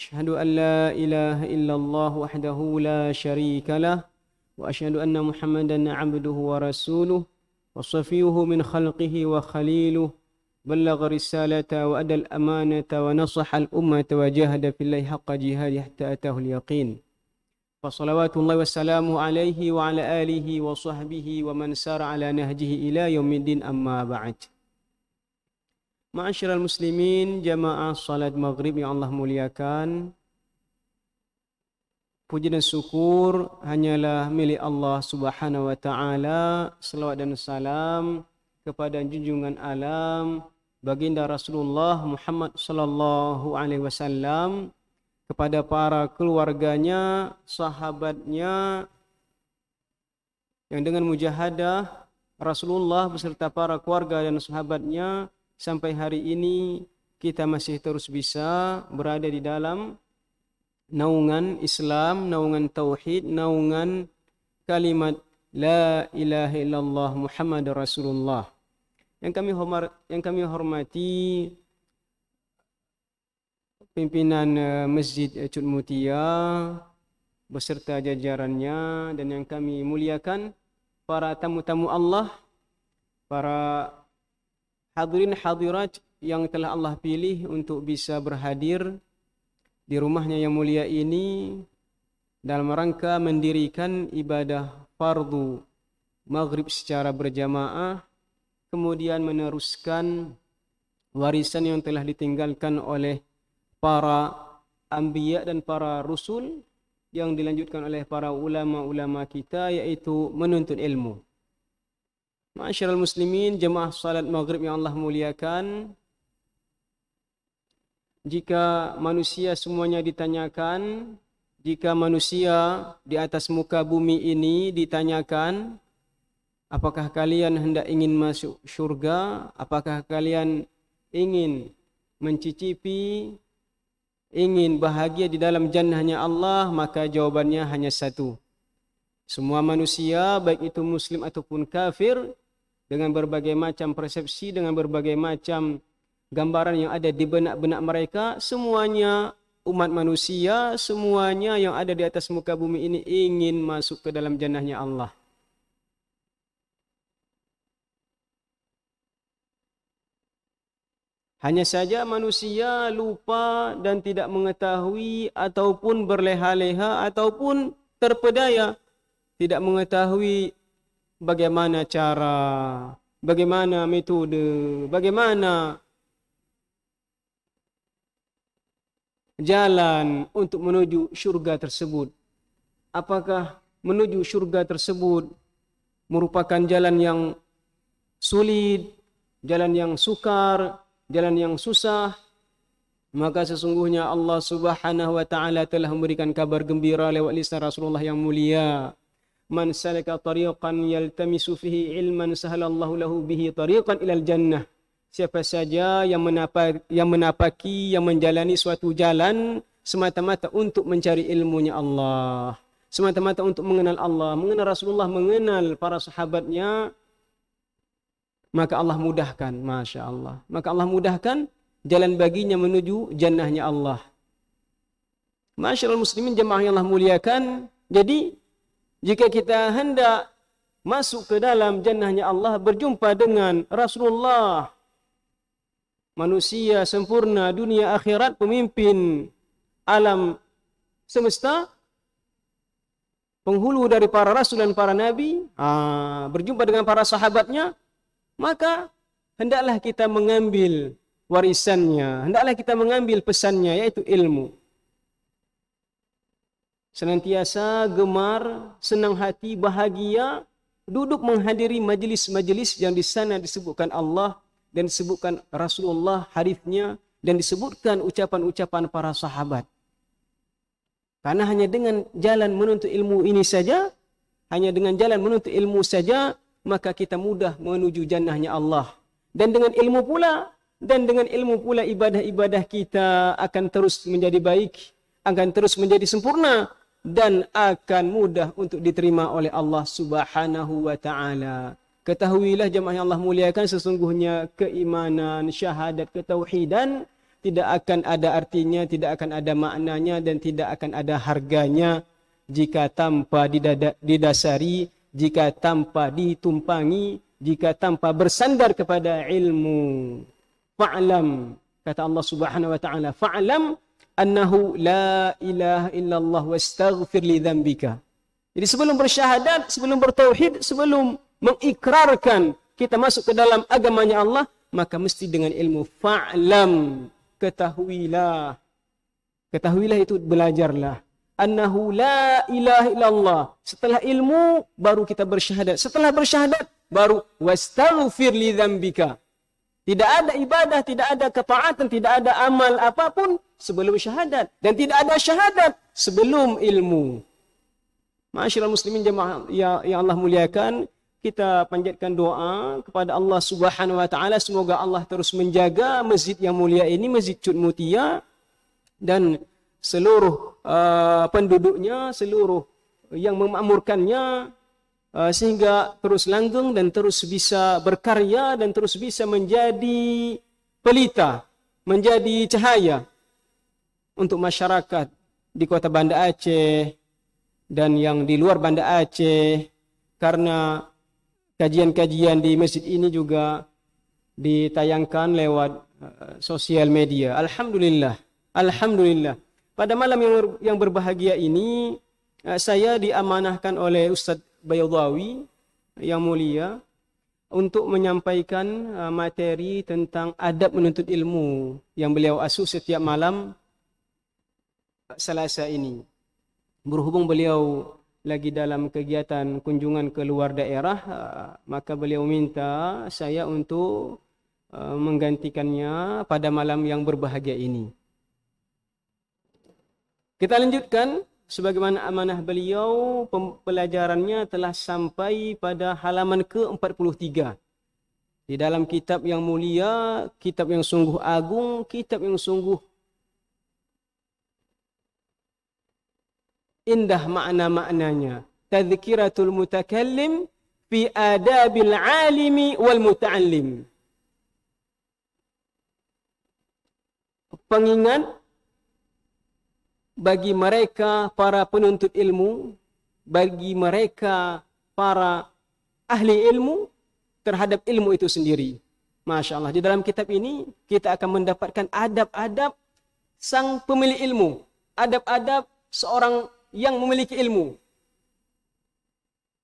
أشهد أن لا إله إلا الله وحده لا شريك له وأشهد أن محمدا عبده ورسوله وصفيه من خلقه وخليله بلغ رسالة وأدى الأمانة ونصح الأمة وجاهد في الله حق جهاده حتى أتاه اليقين فصلوات الله وسلامه عليه وعلى آله وصحبه ومن سار على نهجه إلى يوم الدين أما بعد Ma'asyiral muslimin jamaah salat maghrib yang Allah muliakan Puji dan syukur hanyalah milik Allah subhanahu wa ta'ala Salawat dan salam kepada junjungan alam Baginda Rasulullah Muhammad sallallahu alaihi wasallam kepada para keluarganya, sahabatnya yang dengan mujahadah Rasulullah beserta para keluarga dan sahabatnya sampai hari ini kita masih terus bisa berada di dalam naungan Islam, naungan tauhid, naungan kalimat la ilaha illallah Muhammad Rasulullah. Yang kami hormat, yang kami hormati pimpinan eh, Masjid eh, Cut Mutia beserta jajarannya dan yang kami muliakan para tamu-tamu Allah, para hadirin hadirat yang telah Allah pilih untuk bisa berhadir di rumahnya yang mulia ini dalam rangka mendirikan ibadah fardu maghrib secara berjamaah kemudian meneruskan warisan yang telah ditinggalkan oleh para anbiya dan para rasul yang dilanjutkan oleh para ulama-ulama kita yaitu menuntut ilmu. Ma'asyiral muslimin, jemaah salat maghrib yang Allah muliakan. Jika manusia semuanya ditanyakan, jika manusia di atas muka bumi ini ditanyakan, apakah kalian hendak ingin masuk syurga? Apakah kalian ingin mencicipi ingin bahagia di dalam jannahnya Allah maka jawabannya hanya satu semua manusia baik itu muslim ataupun kafir dengan berbagai macam persepsi, dengan berbagai macam gambaran yang ada di benak-benak mereka, semuanya umat manusia, semuanya yang ada di atas muka bumi ini ingin masuk ke dalam jannahnya Allah. Hanya saja manusia lupa dan tidak mengetahui ataupun berleha-leha ataupun terpedaya tidak mengetahui bagaimana cara, bagaimana metode, bagaimana jalan untuk menuju syurga tersebut. Apakah menuju syurga tersebut merupakan jalan yang sulit, jalan yang sukar, jalan yang susah? Maka sesungguhnya Allah Subhanahu wa taala telah memberikan kabar gembira lewat lisan Rasulullah yang mulia man salaka tariqan yaltamisu fihi ilman sahala Allahu lahu bihi tariqan ilal jannah siapa saja yang menapaki yang menapaki yang menjalani suatu jalan semata-mata untuk mencari ilmunya Allah semata-mata untuk mengenal Allah mengenal Rasulullah mengenal para sahabatnya maka Allah mudahkan Masya Allah. maka Allah mudahkan jalan baginya menuju jannahnya Allah Masya muslimin jemaah yang Allah muliakan jadi jika kita hendak masuk ke dalam jannahnya Allah berjumpa dengan Rasulullah manusia sempurna dunia akhirat pemimpin alam semesta penghulu dari para rasul dan para nabi ha, berjumpa dengan para sahabatnya maka hendaklah kita mengambil warisannya hendaklah kita mengambil pesannya yaitu ilmu senantiasa gemar, senang hati, bahagia duduk menghadiri majlis-majlis yang di sana disebutkan Allah dan disebutkan Rasulullah hadisnya dan disebutkan ucapan-ucapan para sahabat. Karena hanya dengan jalan menuntut ilmu ini saja, hanya dengan jalan menuntut ilmu saja, maka kita mudah menuju jannahnya Allah. Dan dengan ilmu pula, dan dengan ilmu pula ibadah-ibadah kita akan terus menjadi baik, akan terus menjadi sempurna, dan akan mudah untuk diterima oleh Allah Subhanahu wa taala. Ketahuilah jemaah yang Allah muliakan sesungguhnya keimanan, syahadat, ketauhidan tidak akan ada artinya, tidak akan ada maknanya dan tidak akan ada harganya jika tanpa didasari, jika tanpa ditumpangi, jika tanpa bersandar kepada ilmu. Fa'lam kata Allah Subhanahu wa taala, fa'lam annahu la ilaha illallah wastaghfir li dhanbika. Jadi sebelum bersyahadat, sebelum bertauhid, sebelum mengikrarkan kita masuk ke dalam agamanya Allah, maka mesti dengan ilmu fa'lam, ketahuilah. Ketahuilah itu belajarlah. Annahu la ilaha illallah. Setelah ilmu, baru kita bersyahadat. Setelah bersyahadat, baru wastaghfir li dhanbika. Tidak ada ibadah, tidak ada ketaatan, tidak ada amal apapun sebelum syahadat dan tidak ada syahadat sebelum ilmu. Masyarakat muslimin jemaah ya yang Allah muliakan, kita panjatkan doa kepada Allah Subhanahu wa taala semoga Allah terus menjaga masjid yang mulia ini Masjid Cut Mutia dan seluruh uh, penduduknya, seluruh yang memakmurkannya uh, sehingga terus langgeng dan terus bisa berkarya dan terus bisa menjadi pelita, menjadi cahaya untuk masyarakat di kota Banda Aceh dan yang di luar Banda Aceh karena kajian-kajian di masjid ini juga ditayangkan lewat uh, sosial media. Alhamdulillah. Alhamdulillah. Pada malam yang yang berbahagia ini uh, saya diamanahkan oleh Ustaz Bayadawi yang mulia untuk menyampaikan uh, materi tentang adab menuntut ilmu yang beliau asuh setiap malam Selasa ini. Berhubung beliau lagi dalam kegiatan kunjungan ke luar daerah, ah, maka beliau minta saya untuk ah, menggantikannya pada malam yang berbahagia ini. Kita lanjutkan sebagaimana amanah beliau pembelajarannya telah sampai pada halaman ke-43 di dalam kitab yang mulia, kitab yang sungguh agung, kitab yang sungguh indah makna-maknanya tadhkiratul mutakallim fi adabil alimi wal muta'allim pengingat bagi mereka para penuntut ilmu bagi mereka para ahli ilmu terhadap ilmu itu sendiri Masya Allah. Di dalam kitab ini, kita akan mendapatkan adab-adab sang pemilik ilmu. Adab-adab seorang yang memiliki ilmu.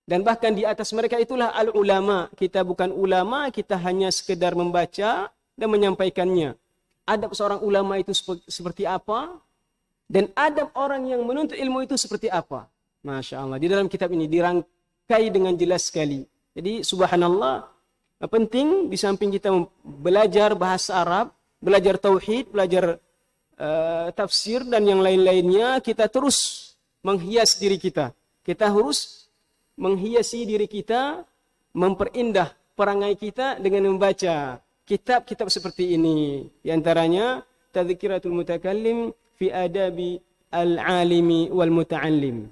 Dan bahkan di atas mereka itulah al-ulama. Kita bukan ulama, kita hanya sekedar membaca dan menyampaikannya. Adab seorang ulama itu seperti apa? Dan adab orang yang menuntut ilmu itu seperti apa? Masya Allah. Di dalam kitab ini dirangkai dengan jelas sekali. Jadi subhanallah eh, penting di samping kita belajar bahasa Arab, belajar tauhid, belajar uh, tafsir dan yang lain-lainnya kita terus menghias diri kita. Kita harus menghiasi diri kita, memperindah perangai kita dengan membaca kitab-kitab seperti ini. Di antaranya Tadzkiratul Mutakallim fi Adabi Al-Alimi wal Muta'allim.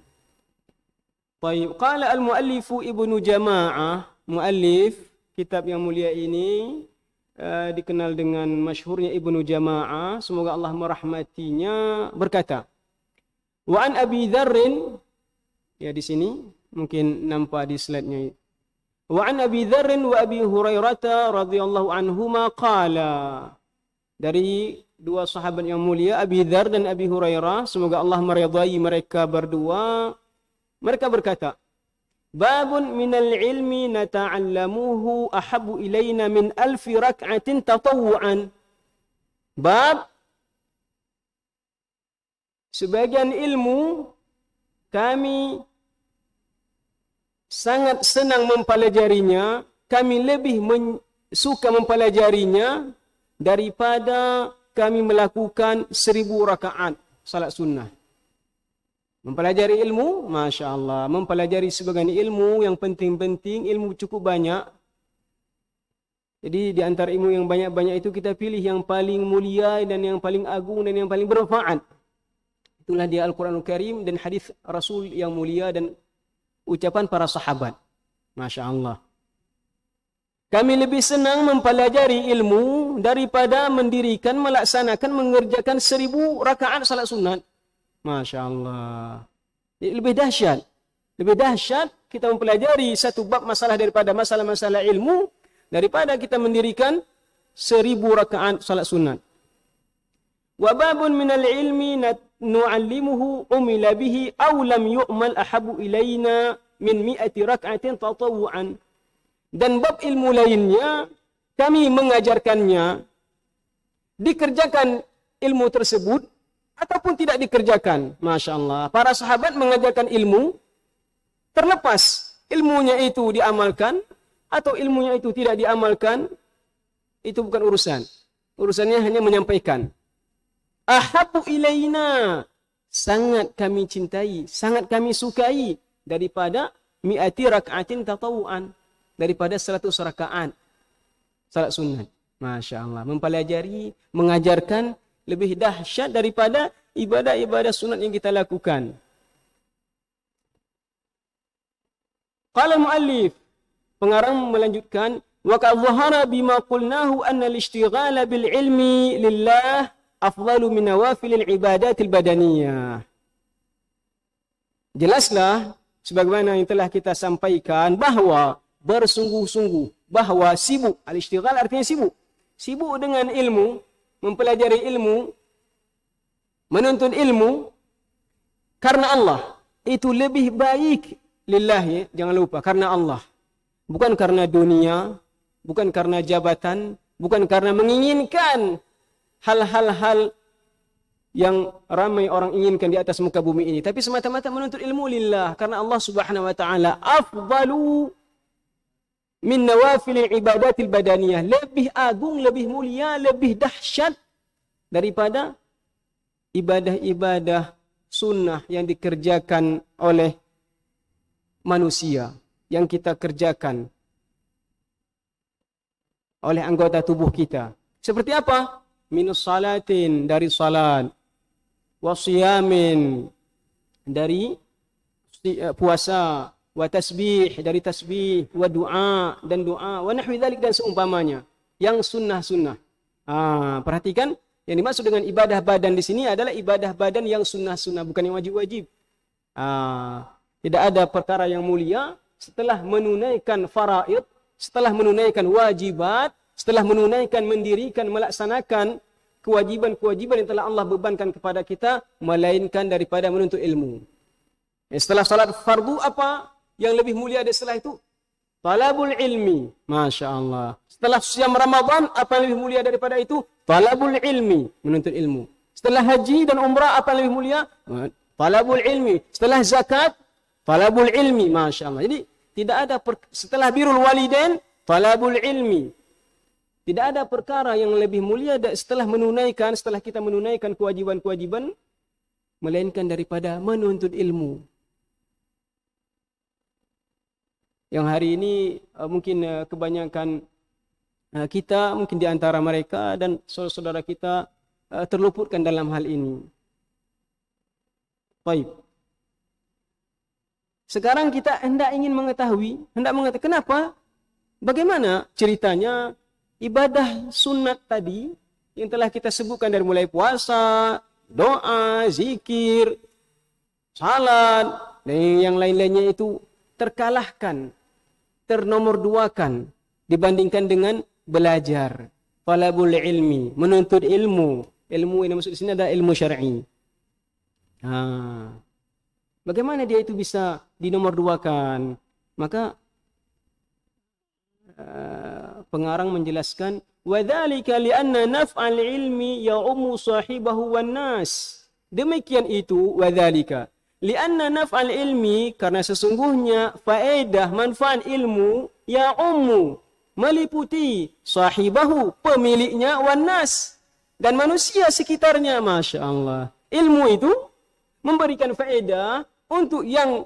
Baik, qala al-muallif Ibnu Jama'ah, muallif kitab yang mulia ini eh, dikenal dengan masyhurnya Ibnu Jama'ah, semoga Allah merahmatinya berkata, Wa an Abi Dharrin ya di sini mungkin nampak di slide-nya. Wa an Abi Dharrin wa Abi Hurairah radhiyallahu anhuma qala dari dua sahabat yang mulia Abi Dzar dan Abi Hurairah semoga Allah meridhai mereka berdua mereka berkata babun al ilmi nata'allamuhu ahabu ilaina min alfi rak'atin tatawuan bab Sebagian ilmu kami sangat senang mempelajarinya, kami lebih men- suka mempelajarinya daripada kami melakukan seribu rakaat salat sunnah. Mempelajari ilmu, Masya Allah. Mempelajari sebagian ilmu yang penting-penting, ilmu cukup banyak. Jadi di antara ilmu yang banyak-banyak itu kita pilih yang paling mulia dan yang paling agung dan yang paling bermanfaat itulah dia Al-Quranul Karim dan hadis Rasul yang mulia dan ucapan para sahabat. Masya Allah. Kami lebih senang mempelajari ilmu daripada mendirikan, melaksanakan, mengerjakan seribu rakaat salat sunat. Masya Allah. Lebih dahsyat. Lebih dahsyat kita mempelajari satu bab masalah daripada masalah-masalah ilmu daripada kita mendirikan seribu rakaat salat sunat. Wababun minal ilmi nat nu'allimuhu umila bihi aw lam yu'mal ahabu ilaina min mi'ati rak'atin tatawwu'an dan bab ilmu lainnya kami mengajarkannya dikerjakan ilmu tersebut ataupun tidak dikerjakan Masya Allah para sahabat mengajarkan ilmu terlepas ilmunya itu diamalkan atau ilmunya itu tidak diamalkan itu bukan urusan urusannya hanya menyampaikan ahabu ilaina sangat kami cintai sangat kami sukai daripada mi'ati rak'atin tatawuan daripada seratus rakaat salat sunat masyaallah mempelajari mengajarkan lebih dahsyat daripada ibadah-ibadah sunat yang kita lakukan qala muallif pengarang melanjutkan wa ka bima qulnahu anna al-ishtighala bil ilmi lillah afdalu min nawafil ibadat al-badaniyah. Jelaslah sebagaimana yang telah kita sampaikan bahawa bersungguh-sungguh bahawa sibuk al-ishtighal artinya sibuk. Sibuk dengan ilmu, mempelajari ilmu, menuntut ilmu karena Allah. Itu lebih baik lillah ya, jangan lupa karena Allah. Bukan karena dunia, bukan karena jabatan, bukan karena menginginkan hal-hal-hal yang ramai orang inginkan di atas muka bumi ini tapi semata-mata menuntut ilmu lillah karena Allah Subhanahu wa taala afdalu min nawafil ibadatil badaniyah lebih agung lebih mulia lebih dahsyat daripada ibadah-ibadah sunnah yang dikerjakan oleh manusia yang kita kerjakan oleh anggota tubuh kita seperti apa min salatin dari salat wa siyamin dari eh, puasa wa tasbih dari tasbih wa doa dan doa wa nahwi dzalik dan seumpamanya yang sunnah-sunnah. Ah, perhatikan yang dimaksud dengan ibadah badan di sini adalah ibadah badan yang sunnah-sunnah bukan yang wajib-wajib. Ah, tidak ada perkara yang mulia setelah menunaikan faraid, setelah menunaikan wajibat Setelah menunaikan, mendirikan, melaksanakan kewajiban-kewajiban yang telah Allah bebankan kepada kita, melainkan daripada menuntut ilmu. Ya, setelah salat fardu apa yang lebih mulia dari setelah itu? Talabul ilmi. Masya Allah. Setelah siam Ramadan, apa yang lebih mulia daripada itu? Talabul ilmi. Menuntut ilmu. Setelah haji dan umrah, apa yang lebih mulia? Talabul ilmi. Setelah zakat, talabul ilmi. Masya Allah. Jadi, tidak ada setelah birul walidin, talabul ilmi. Tidak ada perkara yang lebih mulia setelah menunaikan, setelah kita menunaikan kewajiban-kewajiban, melainkan daripada menuntut ilmu. Yang hari ini uh, mungkin uh, kebanyakan uh, kita, mungkin di antara mereka dan saudara-saudara kita terluputkan dalam hal ini. Baik. Sekarang kita hendak ingin mengetahui, hendak mengetahui kenapa, bagaimana ceritanya ibadah sunat tadi yang telah kita sebutkan dari mulai puasa, doa, zikir, salat, dan yang lain-lainnya itu terkalahkan, ternomor duakan dibandingkan dengan belajar. Talabul ilmi, menuntut ilmu. Ilmu yang maksud di sini adalah ilmu syar'i. Ha. Bagaimana dia itu bisa dinomor duakan? Maka Eh, pengarang menjelaskan wadzalika li'anna naf'al ilmi ya'umu sahibahu wan nas demikian itu wadzalika li'anna naf'al ilmi karena sesungguhnya faedah manfaat ilmu ya'umu meliputi sahibahu pemiliknya wan nas dan manusia sekitarnya masyaAllah. ilmu itu memberikan faedah untuk yang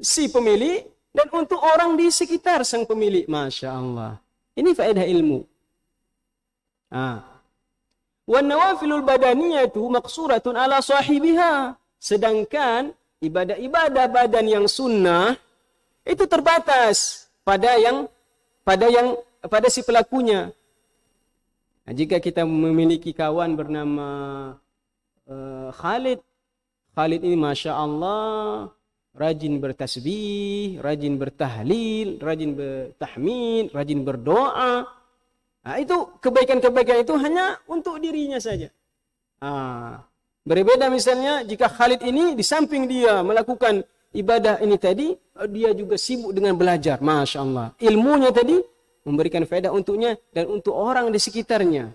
si pemilik dan untuk orang di sekitar sang pemilik. Masya Allah. Ini faedah ilmu. Ah. Wa badannya itu maksuratun ala sahibiha. Sedangkan ibadah-ibadah badan yang sunnah itu terbatas pada yang pada yang pada si pelakunya. Nah, ha, jika kita memiliki kawan bernama uh, Khalid, Khalid ini masya Allah rajin bertasbih, rajin bertahlil, rajin bertahmin, rajin berdoa. Nah, ha, itu kebaikan-kebaikan itu hanya untuk dirinya saja. Ah, berbeda misalnya jika Khalid ini di samping dia melakukan ibadah ini tadi, dia juga sibuk dengan belajar. Masya Allah. Ilmunya tadi memberikan faedah untuknya dan untuk orang di sekitarnya.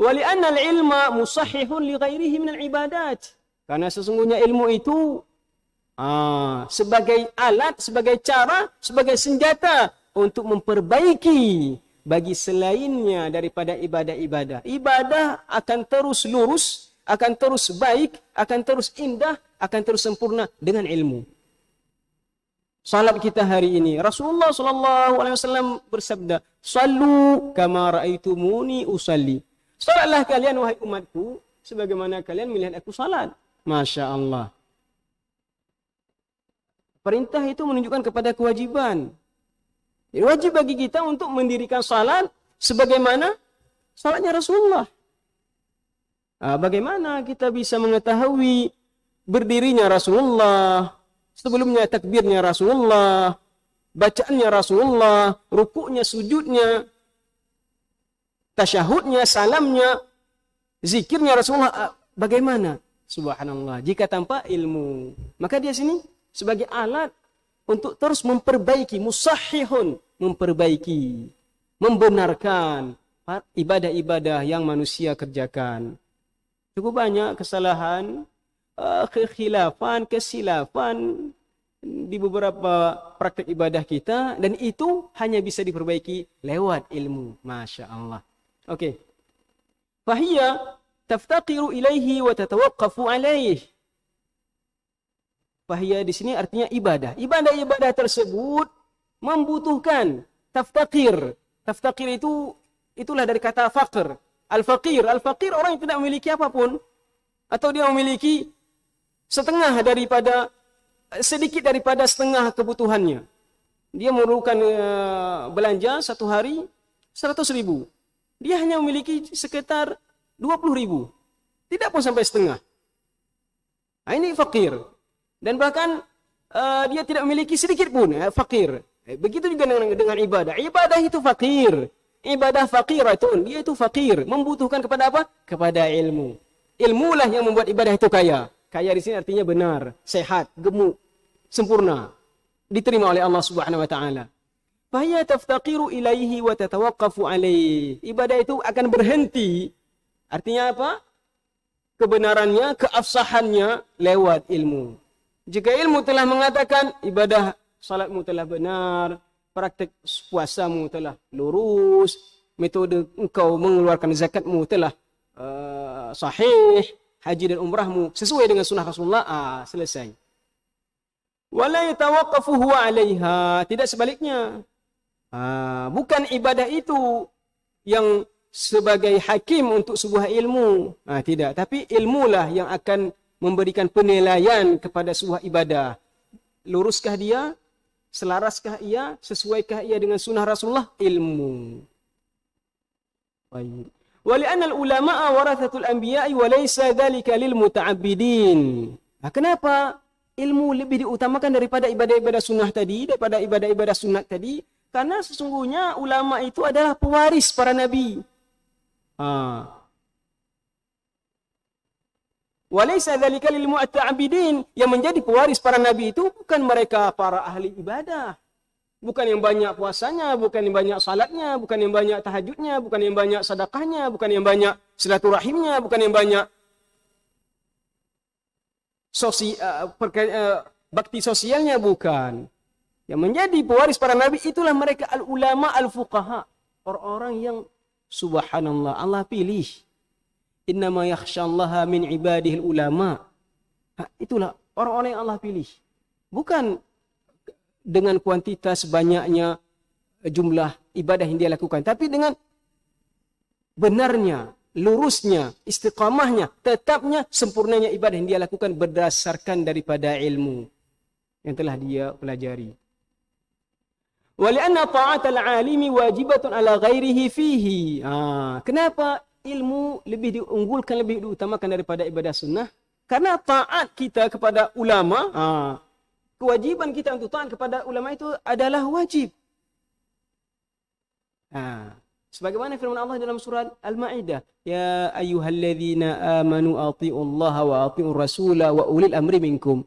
Walianna al-ilma musahihun li min al-ibadat. Karena sesungguhnya ilmu itu Ha, sebagai alat, sebagai cara, sebagai senjata untuk memperbaiki bagi selainnya daripada ibadah-ibadah. Ibadah akan terus lurus, akan terus baik, akan terus indah, akan terus sempurna dengan ilmu. Salat kita hari ini Rasulullah sallallahu alaihi wasallam bersabda, "Salu kama raaitumuni usalli." Salatlah kalian wahai umatku sebagaimana kalian melihat aku salat. Masya Allah. Perintah itu menunjukkan kepada kewajiban. Jadi wajib bagi kita untuk mendirikan salat sebagaimana salatnya Rasulullah. Ah, bagaimana kita bisa mengetahui berdirinya Rasulullah, sebelumnya takbirnya Rasulullah, bacaannya Rasulullah, rukuknya, sujudnya, tasyahudnya, salamnya, zikirnya Rasulullah. Ah, bagaimana? Subhanallah. Jika tanpa ilmu. Maka dia sini sebagai alat untuk terus memperbaiki musahihun memperbaiki membenarkan ibadah-ibadah yang manusia kerjakan cukup banyak kesalahan eh, kekhilafan kesilapan di beberapa praktek ibadah kita dan itu hanya bisa diperbaiki lewat ilmu masya Allah okay fahiyah taftaqiru ilaihi wa tatawaqqafu alaihi Fahiyah di sini artinya ibadah. Ibadah-ibadah tersebut membutuhkan taftaqir. Taftaqir itu itulah dari kata faqir. Al-faqir, al-faqir orang yang tidak memiliki apapun atau dia memiliki setengah daripada sedikit daripada setengah kebutuhannya. Dia memerlukan eh, belanja satu hari 100 ribu. Dia hanya memiliki sekitar 20 ribu. Tidak pun sampai setengah. ini fakir dan bahkan uh, dia tidak memiliki sedikit pun ya, fakir eh, begitu juga dengan, dengan ibadah ibadah itu fakir ibadah fakir itu dia itu fakir membutuhkan kepada apa kepada ilmu Ilmu lah yang membuat ibadah itu kaya kaya di sini artinya benar sehat gemuk sempurna diterima oleh Allah Subhanahu wa taala fahiya taftaqiru ilaihi wa tatawaqqafu alaihi ibadah itu akan berhenti artinya apa kebenarannya keafsahannya lewat ilmu jika ilmu telah mengatakan ibadah salatmu telah benar, praktik puasamu telah lurus, metode engkau mengeluarkan zakatmu telah uh, sahih, haji dan umrahmu sesuai dengan sunnah Rasulullah, ah, selesai. Wala yatawaqqafu huwa alaiha tidak sebaliknya. Ah, bukan ibadah itu yang sebagai hakim untuk sebuah ilmu. Ah, tidak, tapi ilmulah yang akan memberikan penilaian kepada sebuah ibadah. Luruskah dia? Selaraskah ia? Sesuaikah ia dengan sunnah Rasulullah? Ilmu. Baik. Walian al ulama warathatul anbiya walaysa dalika lil muta'abbidin. Nah, kenapa? Ilmu lebih diutamakan daripada ibadah-ibadah sunnah tadi, daripada ibadah-ibadah sunnah tadi. Karena sesungguhnya ulama itu adalah pewaris para nabi. Ah. Walaysa dhalika lil mu'ta'abidin yang menjadi pewaris para nabi itu bukan mereka para ahli ibadah. Bukan yang banyak puasanya, bukan yang banyak salatnya, bukan yang banyak tahajudnya, bukan yang banyak sadakahnya, bukan yang banyak silaturahimnya, bukan yang banyak sosi, uh, eh, perke, uh, bakti sosialnya, bukan. Yang menjadi pewaris para nabi itulah mereka al-ulama al-fuqaha. Orang-orang yang subhanallah Allah pilih innama yakhshallaha min ibadihi ulama ha, itulah orang-orang yang Allah pilih bukan dengan kuantitas banyaknya eh, jumlah ibadah yang dia lakukan tapi dengan benarnya lurusnya istiqamahnya tetapnya sempurnanya ibadah yang dia lakukan berdasarkan daripada ilmu yang telah dia pelajari walaupun ta'at al-'alimi wajibatun 'ala ghairihi fihi ha, kenapa ilmu lebih diunggulkan lebih diutamakan daripada ibadah sunnah karena taat kita kepada ulama ha, kewajiban kita untuk taat kepada ulama itu adalah wajib ha. sebagaimana firman Allah dalam surah al-maidah ya ayyuhalladzina amanu atiullaha wa atiur rasula wa ulil amri minkum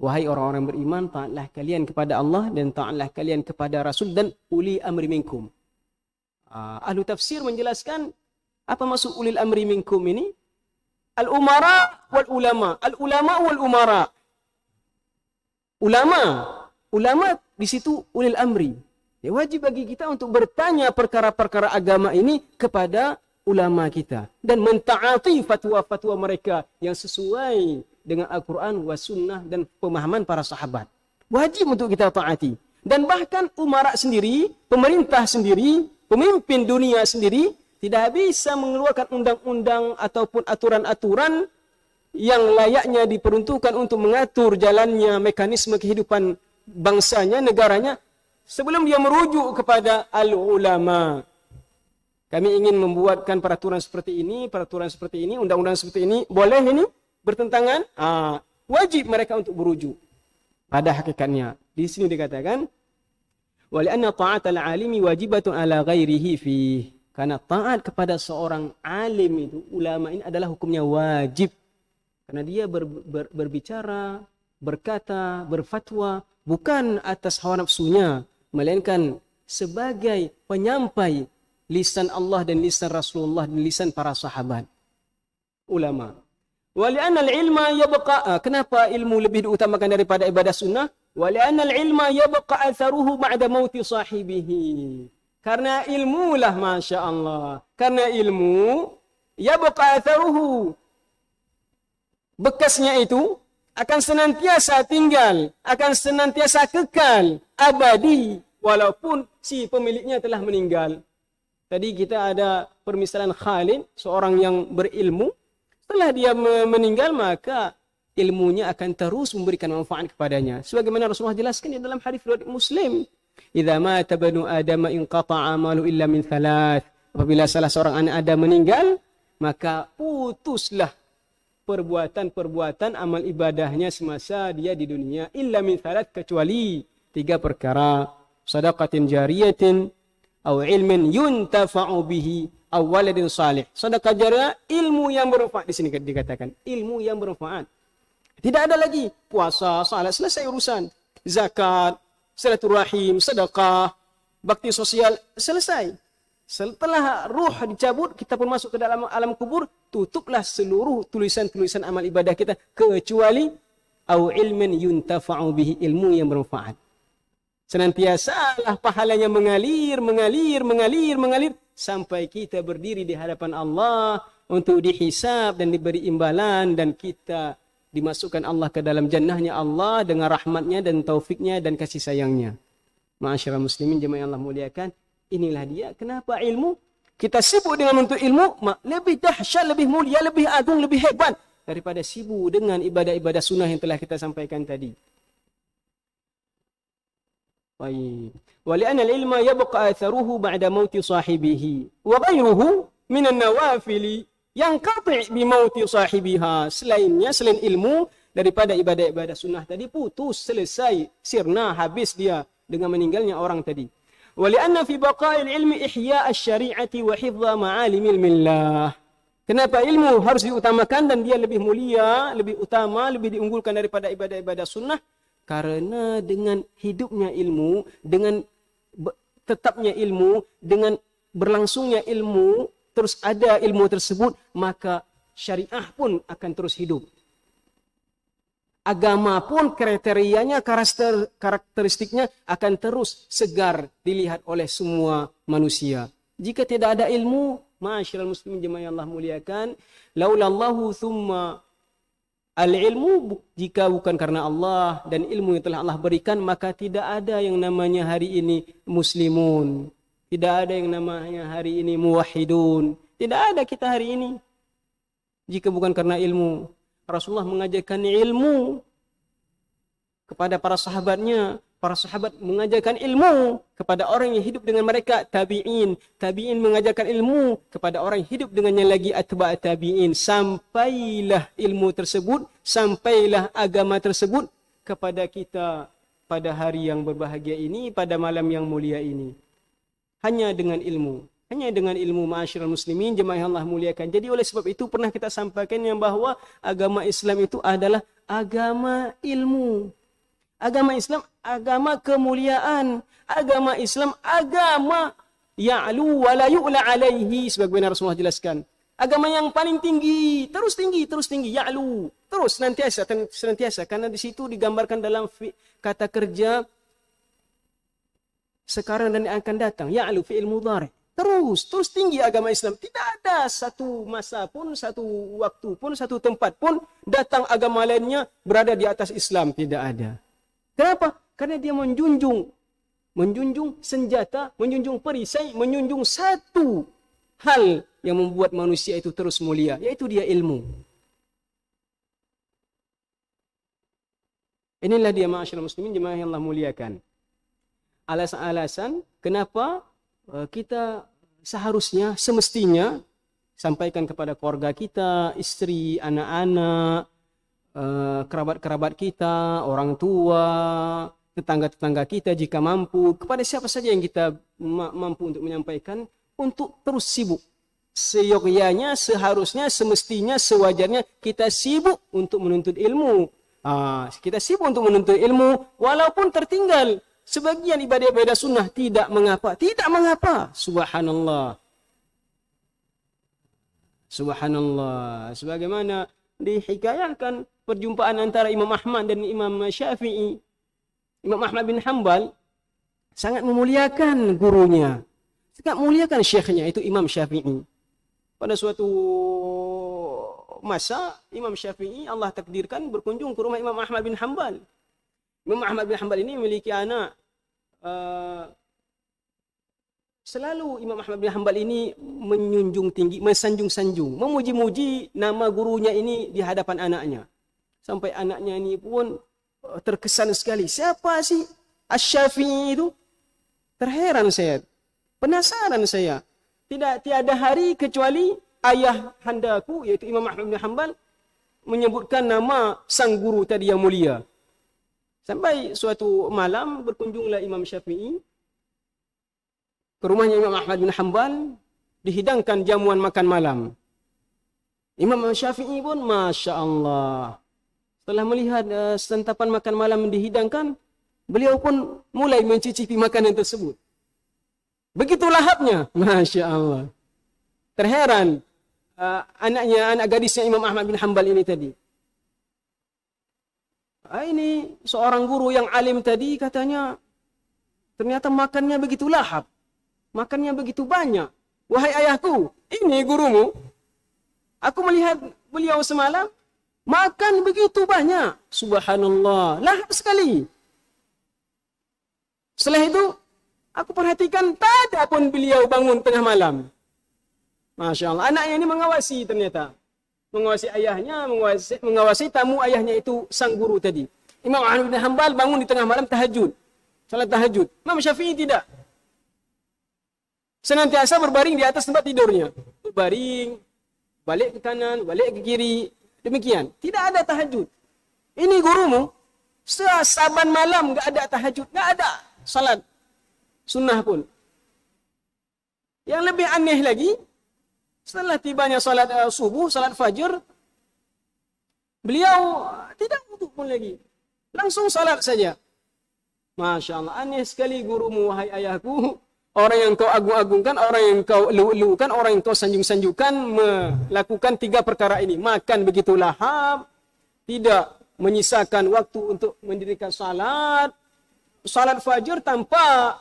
wahai orang-orang beriman taatlah kalian kepada Allah dan taatlah kalian kepada rasul dan uli amri minkum Uh, ahlu tafsir menjelaskan apa maksud ulil amri minkum ini? Al-umara wal ulama. Al-ulama wal umara. Ulama. Ulama di situ ulil amri. Ya, wajib bagi kita untuk bertanya perkara-perkara agama ini kepada ulama kita. Dan mentaati fatwa-fatwa mereka yang sesuai dengan Al-Quran, Wasunnah dan pemahaman para sahabat. Wajib untuk kita taati. Dan bahkan umara sendiri, pemerintah sendiri, pemimpin dunia sendiri, tidak bisa mengeluarkan undang-undang ataupun aturan-aturan yang layaknya diperuntukkan untuk mengatur jalannya mekanisme kehidupan bangsanya, negaranya sebelum dia merujuk kepada al-ulama. Kami ingin membuatkan peraturan seperti ini, peraturan seperti ini, undang-undang seperti ini. Boleh ini bertentangan? Ah, wajib mereka untuk berujuk. Pada hakikatnya, di sini dikatakan, وَلِأَنَّ طَعَةَ الْعَالِمِ وَجِبَةٌ ala غَيْرِهِ فِيهِ Karena taat kepada seorang alim itu, ulama ini adalah hukumnya wajib. Karena dia ber, ber, berbicara, berkata, berfatwa bukan atas hawa nafsunya, melainkan sebagai penyampai lisan Allah dan lisan Rasulullah dan lisan para sahabat ulama. Walianna al-ilma yabqa ah, kenapa ilmu lebih diutamakan daripada ibadah sunnah? Walianna al-ilma yabqa atharuhu ba'da mauti sahibihi. Karena ilmu lah Masya Allah. Karena ilmu, ya buka tahu. Bekasnya itu akan senantiasa tinggal, akan senantiasa kekal, abadi, walaupun si pemiliknya telah meninggal. Tadi kita ada permisalan Khalid, seorang yang berilmu. Setelah dia meninggal, maka ilmunya akan terus memberikan manfaat kepadanya. Sebagaimana Rasulullah jelaskan dalam hadis Muslim. Muslim. Idza mata banu Adam inqata'a malu illa min thalath. Apabila salah seorang anak Adam meninggal, maka putuslah perbuatan-perbuatan amal ibadahnya semasa dia di dunia illa min thalat kecuali tiga perkara sedekatin jariyatin atau ilmin yuntafa'u bihi atau waladin salih sedekah jariyah ilmu yang bermanfaat di sini dikatakan ilmu yang bermanfaat tidak ada lagi puasa salat selesai urusan zakat silaturahim, sedekah, bakti sosial selesai. Setelah ruh dicabut, kita pun masuk ke dalam alam kubur, tutuplah seluruh tulisan-tulisan amal ibadah kita kecuali au ilmin yuntafa'u bihi ilmu yang bermanfaat. Senantiasa lah pahalanya mengalir, mengalir, mengalir, mengalir sampai kita berdiri di hadapan Allah untuk dihisab dan diberi imbalan dan kita dimasukkan Allah ke dalam jannahnya Allah dengan rahmatnya dan taufiknya dan kasih sayangnya. Ma'asyara muslimin jemaah Allah muliakan. Inilah dia. Kenapa ilmu? Kita sibuk dengan untuk ilmu. Lebih dahsyat, lebih mulia, lebih agung, lebih hebat. Daripada sibuk dengan ibadah-ibadah sunnah yang telah kita sampaikan tadi. Baik. Walianna ilma yabqa atharuhu ba'da mauti sahibihi. Wa gairuhu minan nawafili yang qati bi mauti sahibiha selainnya selain ilmu daripada ibadah-ibadah sunnah tadi putus selesai sirna habis dia dengan meninggalnya orang tadi wa li anna fi baqa'il ilmi ihya asy-syari'ati wa hifdha ma'alimil millah kenapa ilmu harus diutamakan dan dia lebih mulia lebih utama lebih diunggulkan daripada ibadah-ibadah sunnah karena dengan hidupnya ilmu dengan tetapnya ilmu dengan berlangsungnya ilmu terus ada ilmu tersebut, maka syariah pun akan terus hidup. Agama pun kriterianya, karakter, karakteristiknya akan terus segar dilihat oleh semua manusia. Jika tidak ada ilmu, ma'asyiral muslimin jemaah yang Allah muliakan, laulallahu thumma al-ilmu jika bukan karena Allah dan ilmu yang telah Allah berikan maka tidak ada yang namanya hari ini muslimun tidak ada yang namanya hari ini muwahidun. Tidak ada kita hari ini. Jika bukan karena ilmu. Rasulullah mengajarkan ilmu kepada para sahabatnya. Para sahabat mengajarkan ilmu kepada orang yang hidup dengan mereka. Tabi'in. Tabi'in mengajarkan ilmu kepada orang yang hidup dengannya lagi. Atba'at tabi'in. Sampailah ilmu tersebut. Sampailah agama tersebut kepada kita pada hari yang berbahagia ini, pada malam yang mulia ini hanya dengan ilmu hanya dengan ilmu ma'asyiral muslimin jemaah Allah muliakan jadi oleh sebab itu pernah kita sampaikan yang bahawa agama Islam itu adalah agama ilmu agama Islam agama kemuliaan agama Islam agama ya'lu wa la yu'la alaihi sebagaimana Rasulullah jelaskan agama yang paling tinggi terus tinggi terus tinggi ya'lu terus senantiasa senantiasa karena di situ digambarkan dalam kata kerja sekarang dan yang akan datang. Ya'lu fi'il mudhari. Terus, terus tinggi agama Islam. Tidak ada satu masa pun, satu waktu pun, satu tempat pun datang agama lainnya berada di atas Islam. Tidak ada. Kenapa? Karena dia menjunjung. Menjunjung senjata, menjunjung perisai, menjunjung satu hal yang membuat manusia itu terus mulia. Yaitu dia ilmu. Inilah dia ma'asyil muslimin jemaah yang Allah muliakan alasan-alasan kenapa eh, kita seharusnya semestinya sampaikan kepada keluarga kita, isteri, anak-anak, eh, kerabat-kerabat kita, orang tua, tetangga-tetangga kita jika mampu, kepada siapa saja yang kita mampu untuk menyampaikan untuk terus sibuk. Seyogyanya, seharusnya, semestinya, sewajarnya kita sibuk untuk menuntut ilmu. Ah, kita sibuk untuk menuntut ilmu walaupun tertinggal Sebagian ibadah-ibadah sunnah tidak mengapa. Tidak mengapa. Subhanallah. Subhanallah. Sebagaimana dihikayakan perjumpaan antara Imam Ahmad dan Imam Syafi'i. Imam Ahmad bin Hanbal sangat memuliakan gurunya. Sangat memuliakan syekhnya. Itu Imam Syafi'i. Pada suatu masa, Imam Syafi'i Allah takdirkan berkunjung ke rumah Imam Ahmad bin Hanbal. Imam Ahmad bin Hanbal ini memiliki anak uh, selalu Imam Ahmad bin Hanbal ini menyunjung tinggi, mensanjung-sanjung, memuji-muji nama gurunya ini di hadapan anaknya. Sampai anaknya ini pun eh, terkesan sekali. Siapa sih Asy-Syafi'i itu? Terheran saya. Penasaran saya. Tidak tiada hari kecuali ayah handaku yaitu Imam Ahmad bin Hanbal menyebutkan nama sang guru tadi yang mulia. Sampai suatu malam berkunjunglah Imam Syafi'i ke rumahnya Imam Ahmad bin Hanbal dihidangkan jamuan makan malam. Imam Syafi'i pun Masya Allah setelah melihat uh, eh, santapan makan malam dihidangkan beliau pun mulai mencicipi makanan tersebut. Begitu lahapnya Masya Allah. Terheran uh, anaknya, anak gadisnya Imam Ahmad bin Hanbal ini tadi. Ah Ini seorang guru yang alim tadi katanya ternyata makannya begitu lahap. Makannya begitu banyak. Wahai ayahku, ini gurumu. Aku melihat beliau semalam makan begitu banyak. Subhanallah, lahap sekali. Setelah itu, aku perhatikan tak ada pun beliau bangun tengah malam. Masya Allah, anaknya ini mengawasi ternyata mengawasi ayahnya, mengawasi, mengawasi tamu ayahnya itu sang guru tadi. Imam Ahmad bin Hanbal bangun di tengah malam tahajud. Salat tahajud. Imam Syafi'i tidak. Senantiasa berbaring di atas tempat tidurnya. Berbaring, balik ke kanan, balik ke kiri. Demikian. Tidak ada tahajud. Ini gurumu. Saban malam tidak ada tahajud. Tidak ada salat sunnah pun. Yang lebih aneh lagi, Setelah tibanya salat uh, eh, subuh, salat fajr, beliau eh, tidak butuh pun lagi. Langsung salat saja. Masya Allah, aneh sekali gurumu, wahai ayahku. Orang yang kau agung-agungkan, orang yang kau lulukan, orang yang kau sanjung-sanjukan melakukan tiga perkara ini. Makan begitu lahap, tidak menyisakan waktu untuk mendirikan salat. Salat fajr tanpa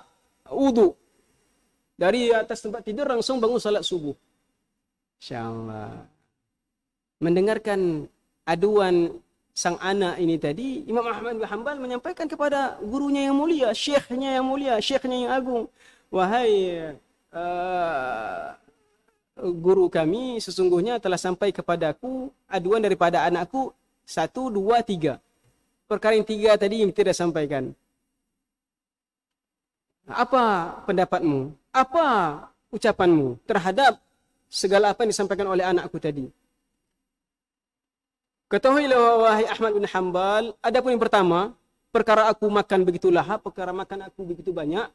wudu. Dari atas tempat tidur langsung bangun salat subuh. InsyaAllah. Uh, mendengarkan aduan sang anak ini tadi, Imam Ahmad bin Hanbal menyampaikan kepada gurunya yang mulia, syekhnya yang mulia, syekhnya yang agung. Wahai uh, guru kami sesungguhnya telah sampai kepadaku aduan daripada anakku satu, dua, tiga. Perkara yang tiga tadi yang tidak sampaikan. Apa pendapatmu? Apa ucapanmu terhadap segala apa yang disampaikan oleh anakku tadi. Ketahuilah wahai Ahmad bin Hanbal, pun yang pertama, perkara aku makan begitu lahap, ha, perkara makan aku begitu banyak,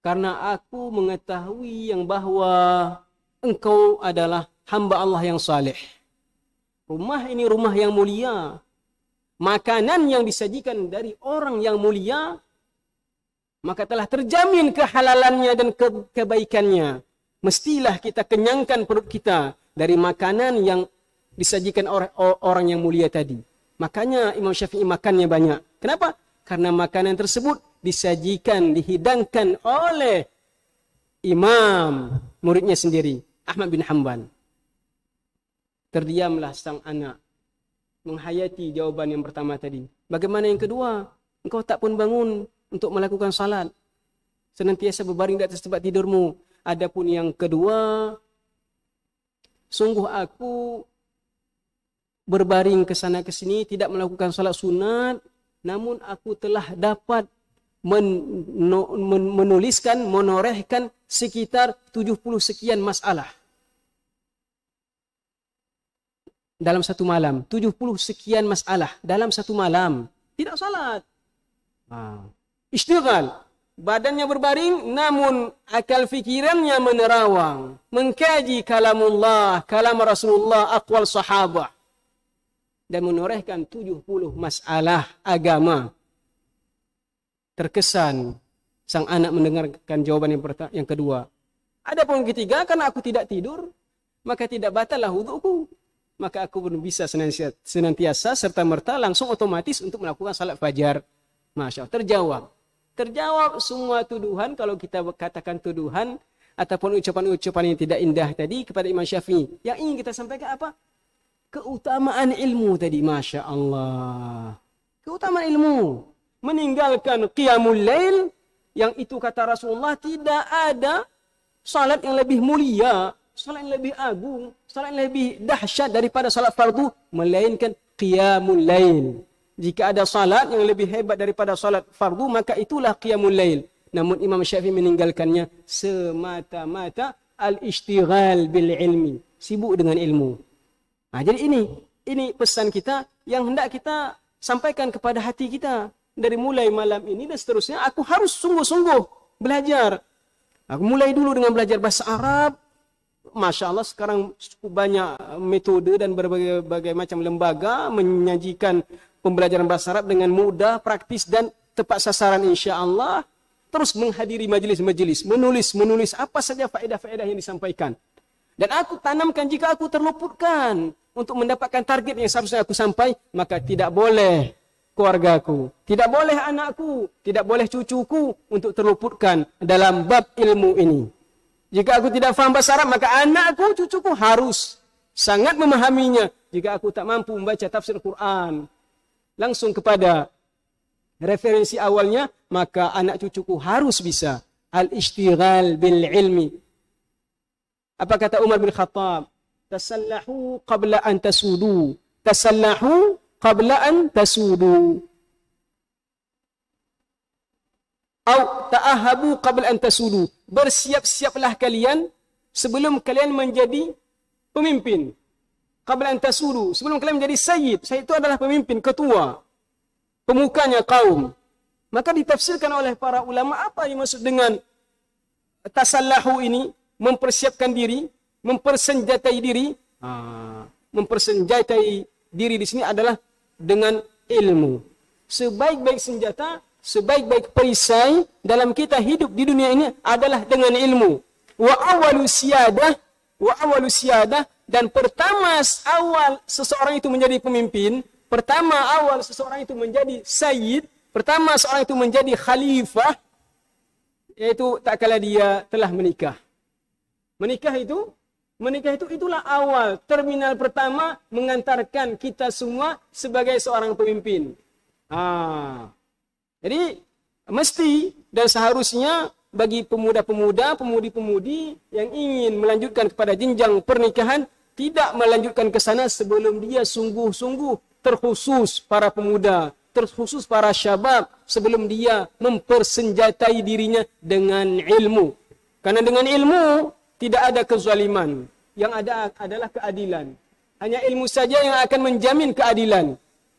karena aku mengetahui yang bahawa engkau adalah hamba Allah yang saleh. Rumah ini rumah yang mulia. Makanan yang disajikan dari orang yang mulia, maka telah terjamin kehalalannya dan kebaikannya mestilah kita kenyangkan perut kita dari makanan yang disajikan oleh orang yang mulia tadi. Makanya Imam Syafi'i makannya banyak. Kenapa? Karena makanan tersebut disajikan, dihidangkan oleh imam muridnya sendiri, Ahmad bin Hanban. Terdiamlah sang anak menghayati jawaban yang pertama tadi. Bagaimana yang kedua? Engkau tak pun bangun untuk melakukan salat. Senantiasa berbaring di atas tempat tidurmu. Adapun yang kedua, sungguh aku berbaring ke sana ke sini tidak melakukan salat sunat, namun aku telah dapat men- men- menuliskan, menorehkan sekitar 70 sekian masalah. dalam satu malam. 70 sekian masalah dalam satu malam. Tidak salat. Ha. Istighal badannya berbaring namun akal fikirannya menerawang mengkaji kalamullah kalam Rasulullah aqwal Sahabah, dan menorehkan 70 masalah agama terkesan sang anak mendengarkan jawaban yang pertama yang kedua adapun ketiga karena aku tidak tidur maka tidak batallah wudhuku maka aku pun bisa senantiasa, serta merta langsung otomatis untuk melakukan salat fajar masyaallah terjawab terjawab semua tuduhan kalau kita katakan tuduhan ataupun ucapan-ucapan yang tidak indah tadi kepada Imam Syafi'i. Yang ingin kita sampaikan apa? Keutamaan ilmu tadi, Masya Allah. Keutamaan ilmu. Meninggalkan Qiyamul Lail, yang itu kata Rasulullah, tidak ada salat yang lebih mulia, salat yang lebih agung, salat yang lebih dahsyat daripada salat fardu, melainkan Qiyamul Lail jika ada salat yang lebih hebat daripada salat fardu maka itulah qiyamul lail namun imam syafi'i meninggalkannya semata-mata al-ishtighal bil ilmi sibuk dengan ilmu nah, ha, jadi ini ini pesan kita yang hendak kita sampaikan kepada hati kita dari mulai malam ini dan seterusnya aku harus sungguh-sungguh belajar aku mulai dulu dengan belajar bahasa Arab Masya Allah sekarang cukup banyak metode dan berbagai macam lembaga menyajikan pembelajaran bahasa Arab dengan mudah, praktis dan tepat sasaran insya Allah. Terus menghadiri majlis-majlis, menulis-menulis apa saja faedah-faedah yang disampaikan. Dan aku tanamkan jika aku terluputkan untuk mendapatkan target yang seharusnya aku sampai, maka tidak boleh keluargaku, tidak boleh anakku, tidak boleh cucuku untuk terluputkan dalam bab ilmu ini. Jika aku tidak faham bahasa Arab, maka anakku, cucuku harus sangat memahaminya. Jika aku tak mampu membaca tafsir Quran, langsung kepada referensi awalnya maka anak cucuku harus bisa al ishtighal bil ilmi apa kata Umar bin Khattab tasallahu qabla an tasudu tasallahu qabla an tasudu atau ta'ahabu qabla an tasudu bersiap-siaplah kalian sebelum kalian menjadi pemimpin qabla an tasulu sebelum kalian menjadi sayyid sayyid itu adalah pemimpin ketua pemukanya kaum maka ditafsirkan oleh para ulama apa yang maksud dengan tasallahu ini mempersiapkan diri mempersenjatai diri ha, mempersenjatai diri di sini adalah dengan ilmu sebaik-baik senjata sebaik-baik perisai dalam kita hidup di dunia ini adalah dengan ilmu wa awalu wa awalu dan pertama awal seseorang itu menjadi pemimpin, pertama awal seseorang itu menjadi sayyid, pertama seseorang itu menjadi khalifah yaitu tak kala dia telah menikah. Menikah itu menikah itu itulah awal terminal pertama mengantarkan kita semua sebagai seorang pemimpin. Ha. Jadi mesti dan seharusnya bagi pemuda-pemuda, pemudi-pemudi yang ingin melanjutkan kepada jenjang pernikahan tidak melanjutkan ke sana sebelum dia sungguh-sungguh terkhusus para pemuda, terkhusus para syabab sebelum dia mempersenjatai dirinya dengan ilmu. Karena dengan ilmu tidak ada kezaliman, yang ada adalah keadilan. Hanya ilmu saja yang akan menjamin keadilan.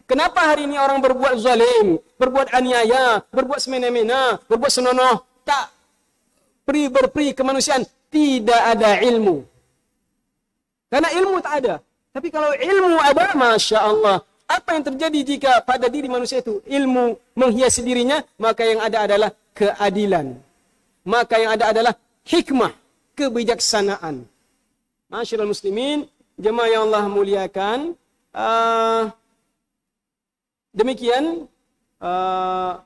Kenapa hari ini orang berbuat zalim, berbuat aniaya, berbuat semena-mena, berbuat senonoh, tak pri berpri kemanusiaan? Tidak ada ilmu. Karena ilmu tak ada. Tapi kalau ilmu ada, Masya Allah. Apa yang terjadi jika pada diri manusia itu ilmu menghiasi dirinya, maka yang ada adalah keadilan. Maka yang ada adalah hikmah, kebijaksanaan. Masya Allah muslimin, jemaah yang Allah muliakan. Uh, demikian, uh,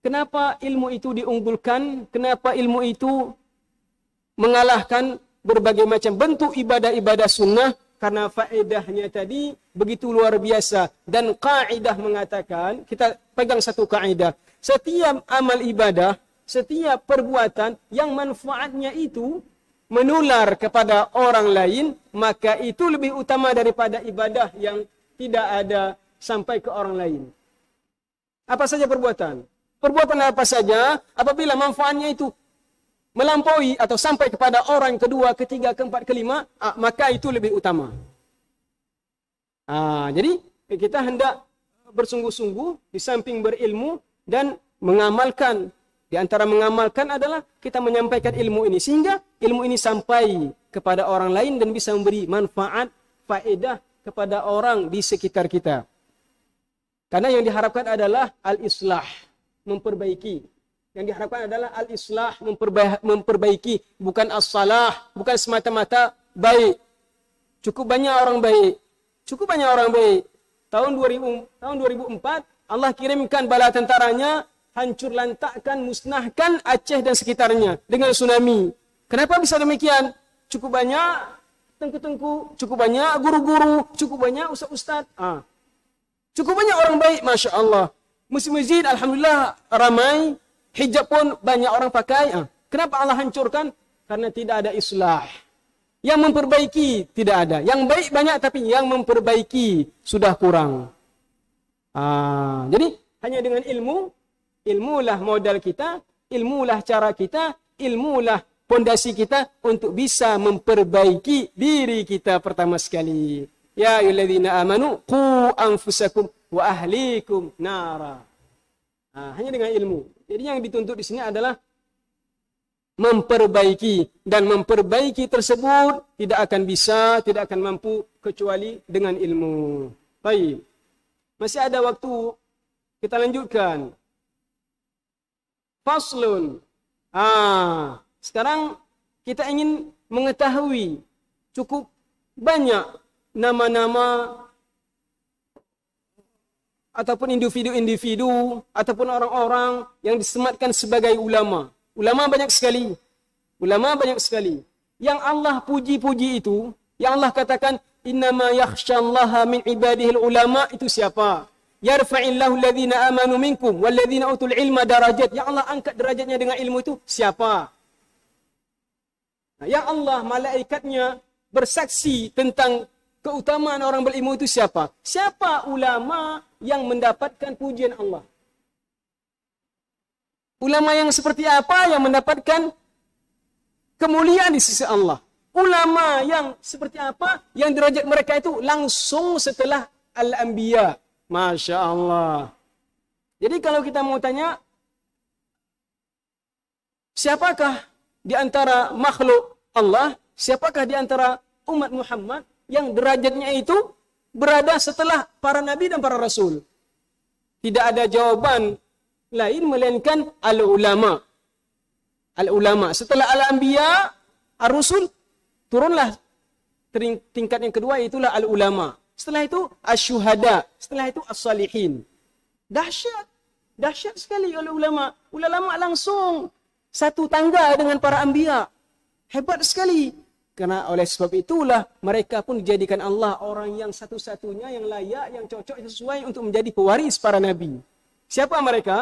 kenapa ilmu itu diunggulkan, kenapa ilmu itu mengalahkan berbagai macam bentuk ibadah-ibadah sunnah karena faedahnya tadi begitu luar biasa dan kaidah mengatakan kita pegang satu kaidah setiap amal ibadah setiap perbuatan yang manfaatnya itu menular kepada orang lain maka itu lebih utama daripada ibadah yang tidak ada sampai ke orang lain apa saja perbuatan perbuatan apa saja apabila manfaatnya itu melampaui atau sampai kepada orang kedua, ketiga, keempat, kelima, ah, maka itu lebih utama. Ah, jadi kita hendak bersungguh-sungguh di samping berilmu dan mengamalkan. Di antara mengamalkan adalah kita menyampaikan ilmu ini sehingga ilmu ini sampai kepada orang lain dan bisa memberi manfaat, faedah kepada orang di sekitar kita. Karena yang diharapkan adalah al-islah, memperbaiki. Yang diharapkan adalah al-islah memperbaiki bukan as-salah, bukan semata-mata baik. Cukup banyak orang baik. Cukup banyak orang baik. Tahun 2000 tahun 2004 Allah kirimkan bala tentaranya hancur lantakkan musnahkan Aceh dan sekitarnya dengan tsunami. Kenapa bisa demikian? Cukup banyak tengku-tengku, cukup banyak guru-guru, cukup banyak ustaz-ustaz. Ah. Cukup banyak orang baik, Masya Allah. musim masjid Alhamdulillah, ramai. Hijab pun banyak orang pakai. Ha. Kenapa Allah hancurkan? Karena tidak ada islah. Yang memperbaiki tidak ada. Yang baik banyak tapi yang memperbaiki sudah kurang. Ah, jadi hanya dengan ilmu, ilmulah modal kita, ilmulah cara kita, ilmulah pondasi kita untuk bisa memperbaiki diri kita pertama sekali. Ya ayyuhallazina amanu qu anfusakum wa ahlikum nara. Ah, hanya dengan ilmu. Jadi yang dituntut di sini adalah memperbaiki dan memperbaiki tersebut tidak akan bisa, tidak akan mampu kecuali dengan ilmu. Baik. Masih ada waktu kita lanjutkan. Faslun. Ah, sekarang kita ingin mengetahui cukup banyak nama-nama ataupun individu-individu ataupun orang-orang yang disematkan sebagai ulama. Ulama banyak sekali. Ulama banyak sekali. Yang Allah puji-puji itu, yang Allah katakan innama yakhshallaha min ibadihi ulama itu siapa? Yarfa'illahu alladhina amanu minkum walladhina utul ilma darajat. Yang Allah angkat derajatnya dengan ilmu itu siapa? Nah, ya Allah malaikatnya bersaksi tentang keutamaan orang berilmu itu siapa? Siapa ulama yang mendapatkan pujian Allah. Ulama yang seperti apa yang mendapatkan kemuliaan di sisi Allah? Ulama yang seperti apa yang derajat mereka itu langsung setelah al-anbiya. Masya Allah. Jadi kalau kita mau tanya, siapakah di antara makhluk Allah, siapakah di antara umat Muhammad yang derajatnya itu berada setelah para nabi dan para rasul. Tidak ada jawapan lain melainkan al-ulama. Al-ulama setelah al-anbiya, ar-rusul turunlah tingkat yang kedua itulah al-ulama. Setelah itu asy-syuhada, setelah itu as-salihin. Dahsyat. Dahsyat sekali oleh ulama. Ulama langsung satu tangga dengan para anbiya. Hebat sekali. Kerana oleh sebab itulah mereka pun dijadikan Allah orang yang satu-satunya yang layak, yang cocok, yang sesuai untuk menjadi pewaris para Nabi. Siapa mereka?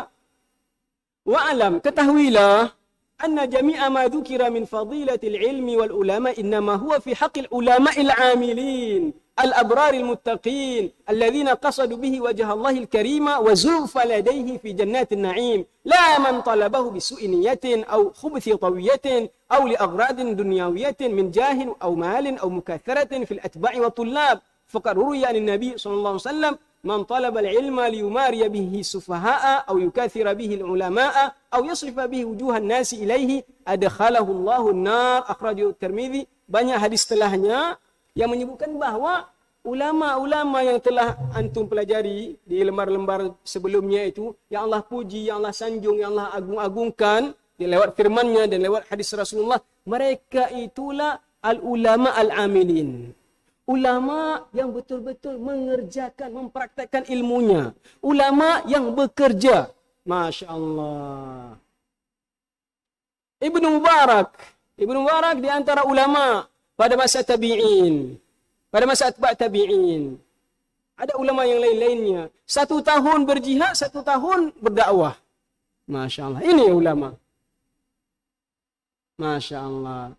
Wa'alam, ketahuilah anna jami'a ma dhukira min fadilatil ilmi wal ulama innama huwa fi haqil ulama'il amilin. الأبرار المتقين الذين قصدوا به وجه الله الكريم وزوف لديه في جنات النعيم لا من طلبه بسوء نية أو خبث طوية أو لأغراض دنيوية من جاه أو مال أو مكاثرة في الأتباع والطلاب فقد روي عن النبي صلى الله عليه وسلم من طلب العلم ليماري به السفهاء أو يكاثر به العلماء أو يصرف به وجوه الناس إليه أدخله الله النار أخرجه الترمذي banyak hadis setelahnya yang menyebutkan bahawa ulama-ulama yang telah antum pelajari di lembar-lembar sebelumnya itu yang Allah puji, yang Allah sanjung, yang Allah agung-agungkan lewat Firman-Nya dan lewat hadis Rasulullah mereka itulah al-ulama al-amilin ulama yang betul-betul mengerjakan, mempraktekkan ilmunya ulama yang bekerja Masya Allah Ibn Mubarak Ibn Mubarak di antara ulama' pada masa tabi'in. Pada masa atba' tabi'in. Ada ulama yang lain-lainnya. Satu tahun berjihad, satu tahun berdakwah. Masyaallah, Ini ulama. Masyaallah,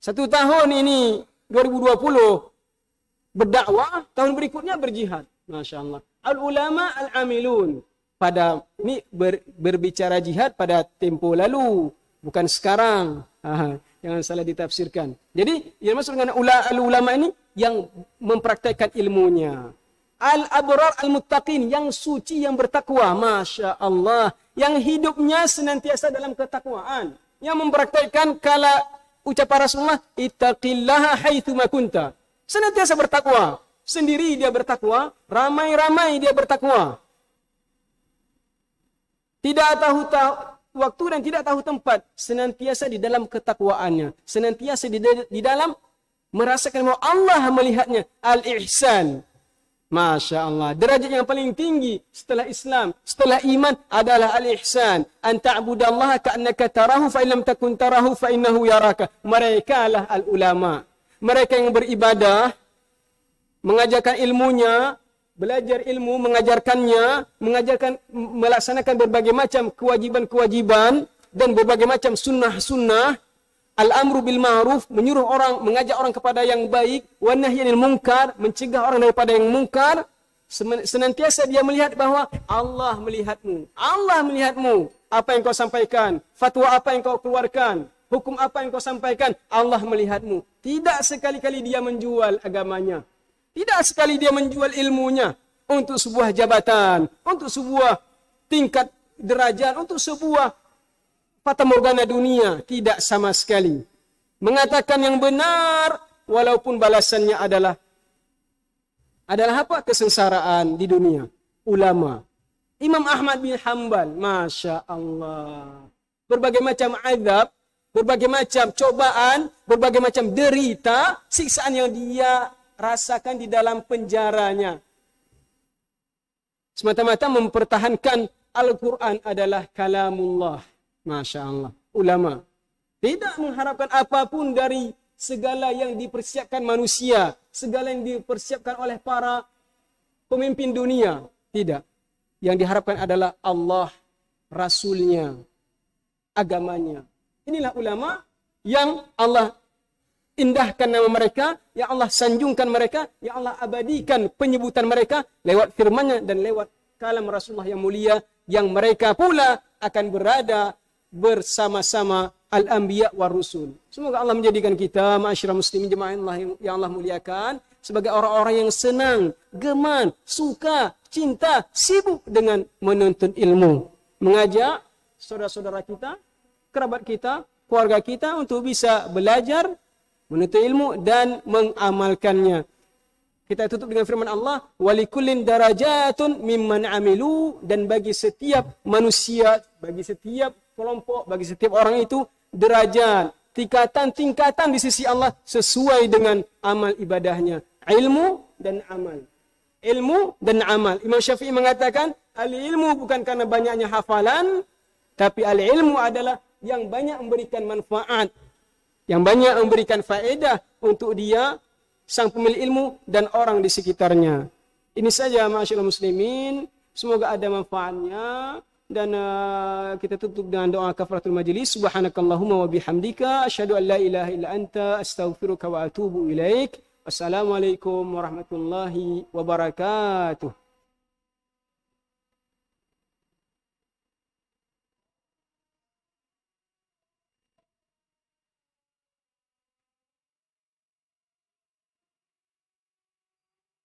Satu tahun ini, 2020, berdakwah, tahun berikutnya berjihad. Masyaallah. Al-ulama al-amilun. Pada, ini ber, berbicara jihad pada tempo lalu. Bukan sekarang jangan salah ditafsirkan. Jadi yang maksud dengan ulama ulama ini yang mempraktikkan ilmunya. Al abrar al muttaqin yang suci yang bertakwa, masya Allah, yang hidupnya senantiasa dalam ketakwaan, yang mempraktikkan kala ucapan Rasulullah, itaqillaha haitsu makunta. Senantiasa bertakwa, sendiri dia bertakwa, ramai-ramai dia bertakwa. Tidak tahu, tahu waktu dan tidak tahu tempat senantiasa di dalam ketakwaannya senantiasa di, di dalam merasakan bahwa Allah melihatnya al ihsan Masya Allah. Derajat yang paling tinggi setelah Islam, setelah iman adalah al-ihsan. Anta'budallaha ka'annaka tarahu fa'ilam takun tarahu fa'innahu yaraka. Mereka lah al-ulama. Mereka yang beribadah, mengajarkan ilmunya, belajar ilmu, mengajarkannya, mengajarkan melaksanakan berbagai macam kewajiban-kewajiban dan berbagai macam sunnah-sunnah. Al-amru bil ma'ruf menyuruh orang mengajak orang kepada yang baik, wa nahyanil munkar mencegah orang daripada yang mungkar. Senantiasa dia melihat bahawa Allah melihatmu. Allah melihatmu. Apa yang kau sampaikan? Fatwa apa yang kau keluarkan? Hukum apa yang kau sampaikan? Allah melihatmu. Tidak sekali-kali dia menjual agamanya. Tidak sekali dia menjual ilmunya untuk sebuah jabatan, untuk sebuah tingkat derajat, untuk sebuah patamorgana dunia. Tidak sama sekali. Mengatakan yang benar walaupun balasannya adalah adalah apa? Kesengsaraan di dunia. Ulama. Imam Ahmad bin Hanbal. Masya Allah. Berbagai macam azab, berbagai macam cobaan, berbagai macam derita, siksaan yang dia rasakan di dalam penjaranya. Semata-mata mempertahankan Al-Quran adalah kalamullah. Masya Allah. Ulama. Tidak mengharapkan apapun dari segala yang dipersiapkan manusia. Segala yang dipersiapkan oleh para pemimpin dunia. Tidak. Yang diharapkan adalah Allah, Rasulnya, agamanya. Inilah ulama yang Allah indahkan nama mereka, ya Allah sanjungkan mereka, ya Allah abadikan penyebutan mereka lewat firman-Nya dan lewat kalam Rasulullah yang mulia yang mereka pula akan berada bersama-sama al-anbiya war rusul. Semoga Allah menjadikan kita masyarakat muslimin jemaah yang Allah muliakan sebagai orang-orang yang senang, gemar, suka, cinta, sibuk dengan menuntut ilmu, mengajak saudara-saudara kita, kerabat kita, keluarga kita untuk bisa belajar menuntut ilmu dan mengamalkannya. Kita tutup dengan firman Allah, walikullin darajatun mimman amilu dan bagi setiap manusia, bagi setiap kelompok, bagi setiap orang itu derajat, tingkatan-tingkatan di sisi Allah sesuai dengan amal ibadahnya, ilmu dan amal. Ilmu dan amal. Imam Syafi'i mengatakan, al-ilmu bukan karena banyaknya hafalan, tapi al-ilmu adalah yang banyak memberikan manfaat yang banyak memberikan faedah untuk dia sang pemilik ilmu dan orang di sekitarnya ini saja masyaallah muslimin semoga ada manfaatnya dan uh, kita tutup dengan doa kafaratul majlis subhanakallahumma wa bihamdika asyhadu an la ilaha illa anta astaghfiruka wa atubu ilaik assalamualaikum warahmatullahi wabarakatuh